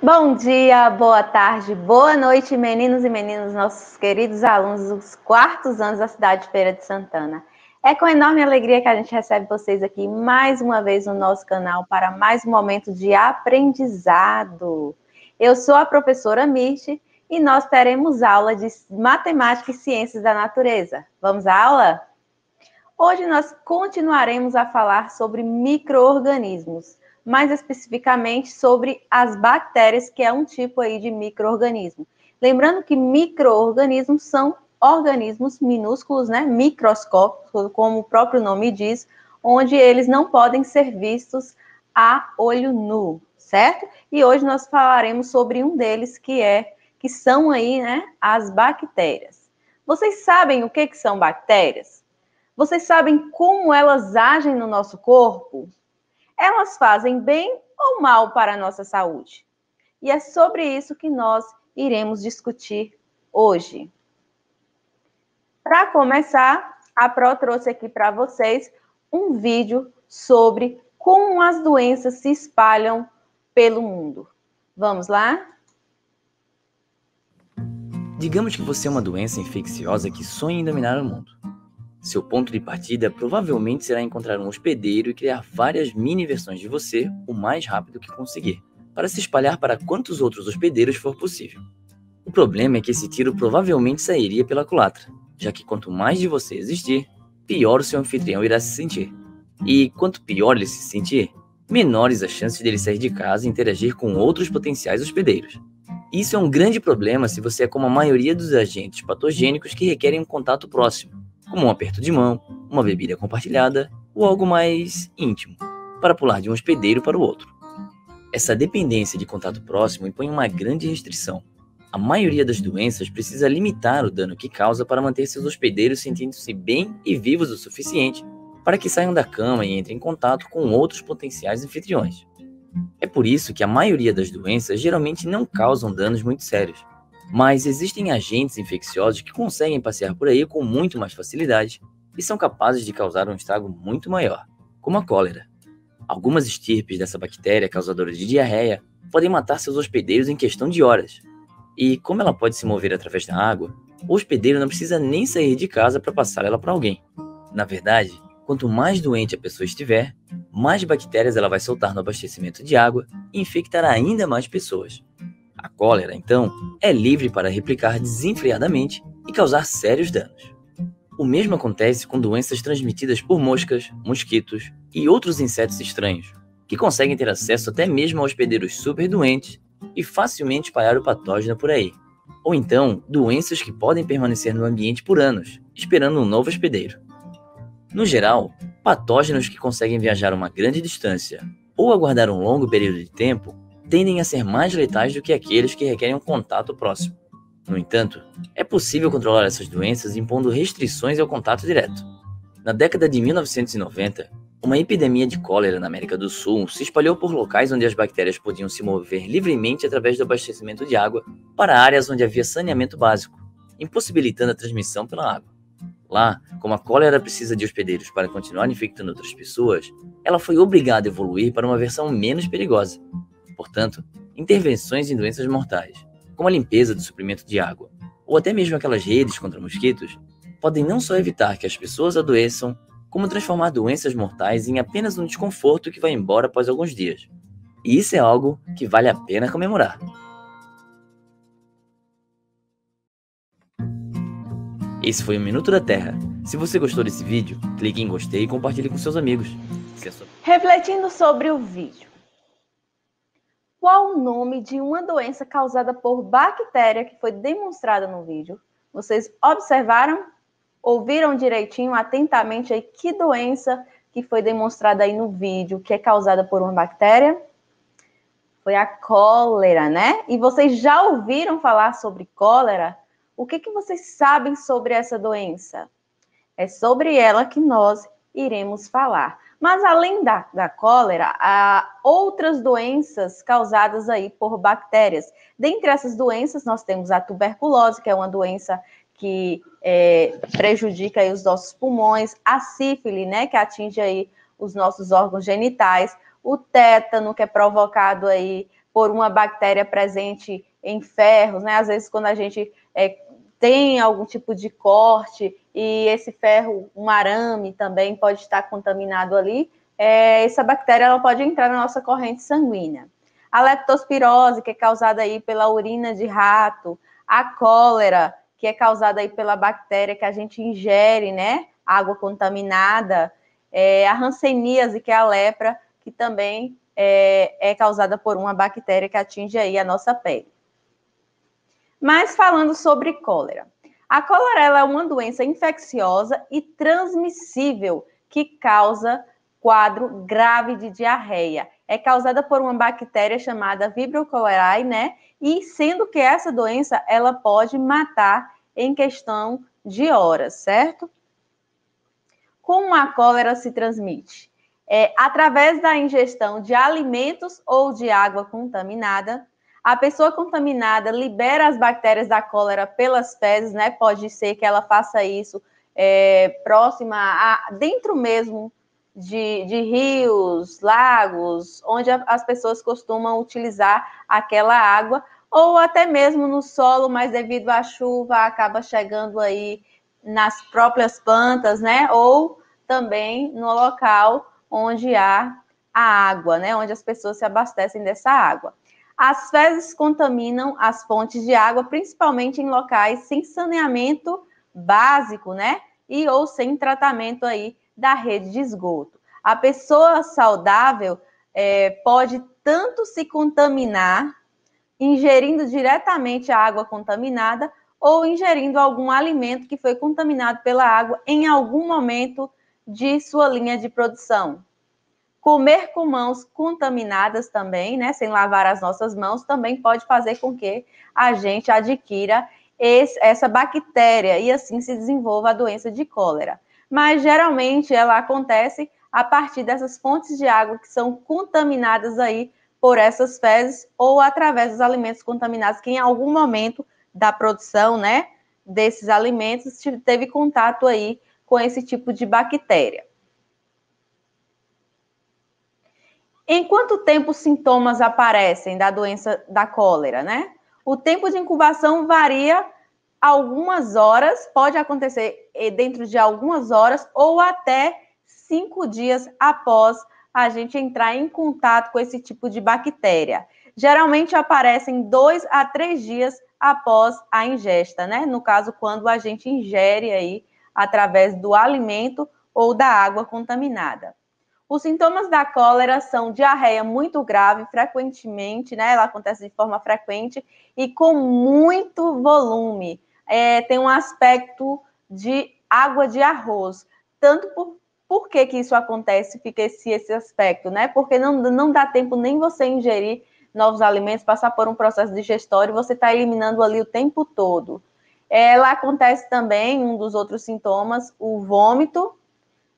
Bom dia, boa tarde, boa noite, meninos e meninas, nossos queridos alunos dos quartos anos da cidade de Feira de Santana. É com enorme alegria que a gente recebe vocês aqui mais uma vez no nosso canal para mais um momento de aprendizado. Eu sou a professora Mirth e nós teremos aula de Matemática e Ciências da Natureza. Vamos à aula? Hoje nós continuaremos a falar sobre micro-organismos mais especificamente sobre as bactérias, que é um tipo aí de microorganismo. Lembrando que microorganismos são organismos minúsculos, né, microscópicos, como o próprio nome diz, onde eles não podem ser vistos a olho nu, certo? E hoje nós falaremos sobre um deles que é que são aí, né, as bactérias. Vocês sabem o que, que são bactérias? Vocês sabem como elas agem no nosso corpo? elas fazem bem ou mal para a nossa saúde? E é sobre isso que nós iremos discutir hoje. Para começar, a Pro trouxe aqui para vocês um vídeo sobre como as doenças se espalham pelo mundo. Vamos lá? Digamos que você é uma doença infecciosa que sonha em dominar o mundo. Seu ponto de partida provavelmente será encontrar um hospedeiro e criar várias mini versões de você o mais rápido que conseguir, para se espalhar para quantos outros hospedeiros for possível. O problema é que esse tiro provavelmente sairia pela culatra, já que quanto mais de você existir, pior o seu anfitrião irá se sentir. E quanto pior ele se sentir, menores as chances dele sair de casa e interagir com outros potenciais hospedeiros. Isso é um grande problema se você é como a maioria dos agentes patogênicos que requerem um contato próximo, como um aperto de mão, uma bebida compartilhada ou algo mais íntimo, para pular de um hospedeiro para o outro. Essa dependência de contato próximo impõe uma grande restrição. A maioria das doenças precisa limitar o dano que causa para manter seus hospedeiros sentindo-se bem e vivos o suficiente para que saiam da cama e entrem em contato com outros potenciais anfitriões. É por isso que a maioria das doenças geralmente não causam danos muito sérios, mas existem agentes infecciosos que conseguem passear por aí com muito mais facilidade e são capazes de causar um estrago muito maior, como a cólera. Algumas estirpes dessa bactéria causadora de diarreia podem matar seus hospedeiros em questão de horas. E como ela pode se mover através da água, o hospedeiro não precisa nem sair de casa para passar ela para alguém. Na verdade, quanto mais doente a pessoa estiver, mais bactérias ela vai soltar no abastecimento de água e infectar ainda mais pessoas. A cólera, então, é livre para replicar desenfreadamente e causar sérios danos. O mesmo acontece com doenças transmitidas por moscas, mosquitos e outros insetos estranhos, que conseguem ter acesso até mesmo a hospedeiros super doentes e facilmente espalhar o patógeno por aí. Ou então, doenças que podem permanecer no ambiente por anos, esperando um novo hospedeiro. No geral, patógenos que conseguem viajar uma grande distância ou aguardar um longo período de tempo tendem a ser mais letais do que aqueles que requerem um contato próximo. No entanto, é possível controlar essas doenças impondo restrições ao contato direto. Na década de 1990, uma epidemia de cólera na América do Sul se espalhou por locais onde as bactérias podiam se mover livremente através do abastecimento de água para áreas onde havia saneamento básico, impossibilitando a transmissão pela água. Lá, como a cólera precisa de hospedeiros para continuar infectando outras pessoas, ela foi obrigada a evoluir para uma versão menos perigosa, portanto, intervenções em doenças mortais, como a limpeza do suprimento de água, ou até mesmo aquelas redes contra mosquitos, podem não só evitar que as pessoas adoeçam, como transformar doenças mortais em apenas um desconforto que vai embora após alguns dias. E isso é algo que vale a pena comemorar. Esse foi o Minuto da Terra. Se você gostou desse vídeo, clique em gostei e compartilhe com seus amigos. Refletindo sobre o vídeo qual o nome de uma doença causada por bactéria que foi demonstrada no vídeo? Vocês observaram? Ouviram direitinho, atentamente aí que doença que foi demonstrada aí no vídeo que é causada por uma bactéria? Foi a cólera, né? E vocês já ouviram falar sobre cólera? O que, que vocês sabem sobre essa doença? É sobre ela que nós iremos falar. Mas além da, da cólera, há outras doenças causadas aí por bactérias. Dentre essas doenças, nós temos a tuberculose, que é uma doença que é, prejudica aí os nossos pulmões, a sífilis, né, que atinge aí os nossos órgãos genitais, o tétano, que é provocado aí por uma bactéria presente em ferros, né? Às vezes quando a gente é, tem algum tipo de corte e esse ferro, um arame também pode estar contaminado ali, é, essa bactéria ela pode entrar na nossa corrente sanguínea. A leptospirose, que é causada aí pela urina de rato, a cólera, que é causada aí pela bactéria que a gente ingere, né? Água contaminada, é, a ranceníase, que é a lepra, que também é, é causada por uma bactéria que atinge aí a nossa pele. Mas falando sobre cólera, a cólera é uma doença infecciosa e transmissível que causa quadro grave de diarreia. É causada por uma bactéria chamada Vibrio cholerae, né? E sendo que essa doença ela pode matar em questão de horas, certo? Como a cólera se transmite? É, através da ingestão de alimentos ou de água contaminada, a pessoa contaminada libera as bactérias da cólera pelas fezes, né? Pode ser que ela faça isso é, próxima, a, dentro mesmo de, de, rios, lagos, onde as pessoas costumam utilizar aquela água, ou até mesmo no solo, mas devido à chuva acaba chegando aí nas próprias plantas, né? Ou também no local onde há a água, né? Onde as pessoas se abastecem dessa água. As fezes contaminam as fontes de água, principalmente em locais sem saneamento básico, né? E ou sem tratamento aí da rede de esgoto. A pessoa saudável é, pode tanto se contaminar ingerindo diretamente a água contaminada ou ingerindo algum alimento que foi contaminado pela água em algum momento de sua linha de produção. Comer com mãos contaminadas também, né, sem lavar as nossas mãos, também pode fazer com que a gente adquira esse, essa bactéria e assim se desenvolva a doença de cólera. Mas geralmente ela acontece a partir dessas fontes de água que são contaminadas aí por essas fezes ou através dos alimentos contaminados que em algum momento da produção, né, desses alimentos teve contato aí com esse tipo de bactéria. Em quanto tempo os sintomas aparecem da doença da cólera, né? O tempo de incubação varia algumas horas, pode acontecer eh, dentro de algumas horas ou até cinco dias após a gente entrar em contato com esse tipo de bactéria. Geralmente aparecem dois a três dias após a ingesta, né? No caso, quando a gente ingere aí através do alimento ou da água contaminada. Os sintomas da cólera são diarreia muito grave, frequentemente, né? Ela acontece de forma frequente e com muito volume. É, tem um aspecto de água de arroz. Tanto por, por que, que isso acontece, fica esse, esse aspecto, né? Porque não, não dá tempo nem você ingerir novos alimentos, passar por um processo digestório, você está eliminando ali o tempo todo. Ela acontece também, um dos outros sintomas, o vômito,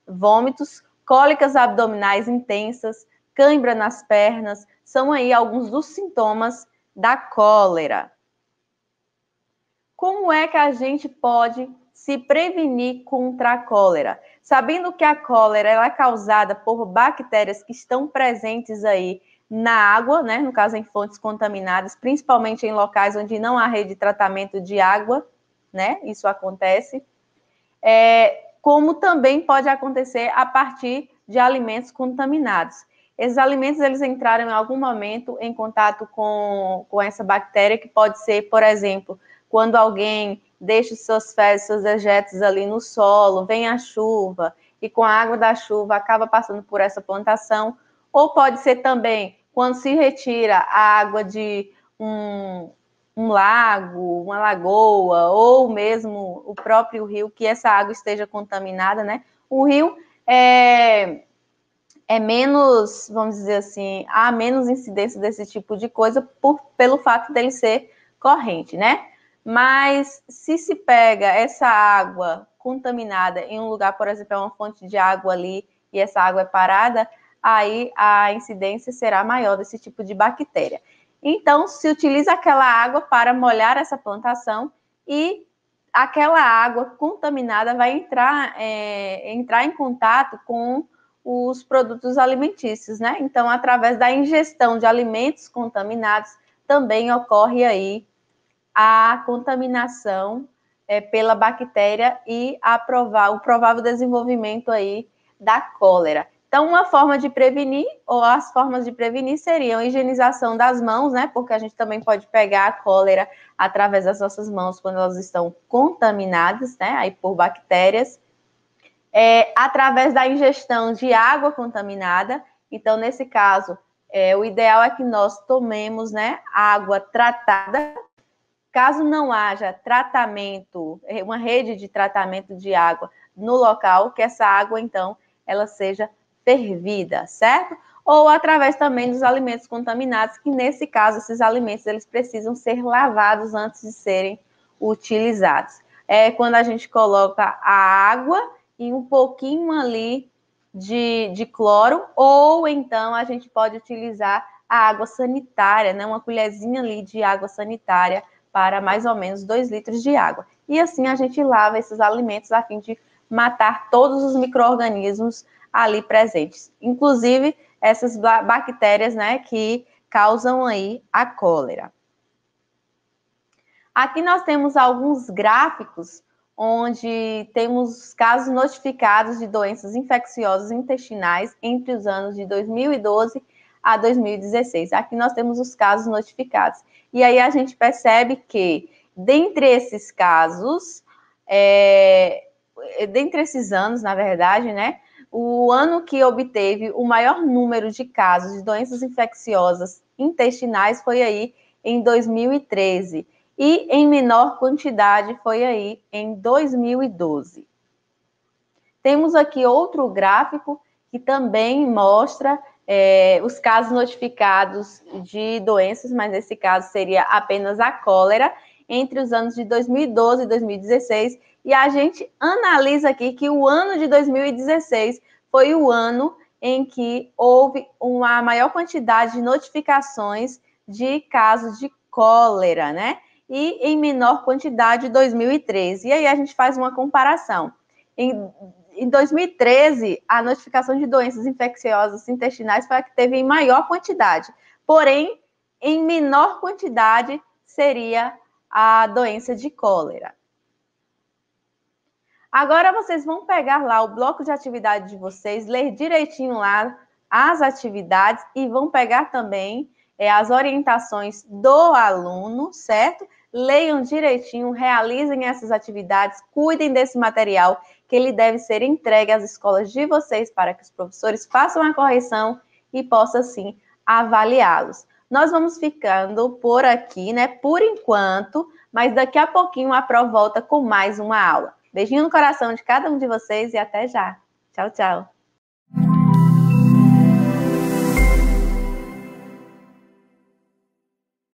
vômitos cólicas abdominais intensas, cãibra nas pernas, são aí alguns dos sintomas da cólera. Como é que a gente pode se prevenir contra a cólera? Sabendo que a cólera ela é causada por bactérias que estão presentes aí na água, né? No caso, em fontes contaminadas, principalmente em locais onde não há rede de tratamento de água, né? Isso acontece. É, como também pode acontecer a partir de alimentos contaminados. Esses alimentos eles entraram em algum momento em contato com, com essa bactéria, que pode ser, por exemplo, quando alguém deixa suas fezes, seus dejetos ali no solo, vem a chuva e com a água da chuva acaba passando por essa plantação, ou pode ser também quando se retira a água de um, um lago, uma lagoa, ou mesmo o próprio rio, que essa água esteja contaminada, né? O rio é, é menos, vamos dizer assim, há menos incidência desse tipo de coisa por, pelo fato dele ser corrente, né? Mas se se pega essa água contaminada em um lugar, por exemplo, é uma fonte de água ali e essa água é parada, aí a incidência será maior desse tipo de bactéria. Então, se utiliza aquela água para molhar essa plantação e aquela água contaminada vai entrar, é, entrar em contato com os produtos alimentícios, né? Então, através da ingestão de alimentos contaminados, também ocorre aí a contaminação é, pela bactéria e a provar, o provável desenvolvimento aí da cólera. Então, uma forma de prevenir, ou as formas de prevenir, seriam a higienização das mãos, né? Porque a gente também pode pegar a cólera através das nossas mãos quando elas estão contaminadas, né? Aí por bactérias. É, através da ingestão de água contaminada. Então, nesse caso, é, o ideal é que nós tomemos né, água tratada. Caso não haja tratamento, é, uma rede de tratamento de água no local, que essa água, então, ela seja fervida, certo? Ou através também dos alimentos contaminados, que nesse caso esses alimentos eles precisam ser lavados antes de serem utilizados. É quando a gente coloca a água e um pouquinho ali de, de cloro, ou então a gente pode utilizar a água sanitária, né? Uma colherzinha ali de água sanitária para mais ou menos 2 litros de água. E assim a gente lava esses alimentos a fim de matar todos os micro-organismos ali presentes. Inclusive, essas bactérias, né, que causam aí a cólera. Aqui nós temos alguns gráficos onde temos casos notificados de doenças infecciosas intestinais entre os anos de 2012 a 2016. Aqui nós temos os casos notificados. E aí a gente percebe que, dentre esses casos, é, dentre esses anos, na verdade, né, o ano que obteve o maior número de casos de doenças infecciosas intestinais foi aí em 2013 e em menor quantidade foi aí em 2012. Temos aqui outro gráfico que também mostra é, os casos notificados de doenças, mas nesse caso seria apenas a cólera, entre os anos de 2012 e 2016. E a gente analisa aqui que o ano de 2016 foi o ano em que houve uma maior quantidade de notificações de casos de cólera, né? E em menor quantidade 2013. E aí a gente faz uma comparação. Em, em 2013, a notificação de doenças infecciosas intestinais foi a que teve em maior quantidade, porém, em menor quantidade seria a doença de cólera. Agora vocês vão pegar lá o bloco de atividade de vocês, ler direitinho lá as atividades e vão pegar também é, as orientações do aluno, certo? Leiam direitinho, realizem essas atividades, cuidem desse material que ele deve ser entregue às escolas de vocês para que os professores façam a correção e possa sim avaliá-los. Nós vamos ficando por aqui, né? Por enquanto, mas daqui a pouquinho a Pro volta com mais uma aula. Beijinho no coração de cada um de vocês e até já. Tchau, tchau.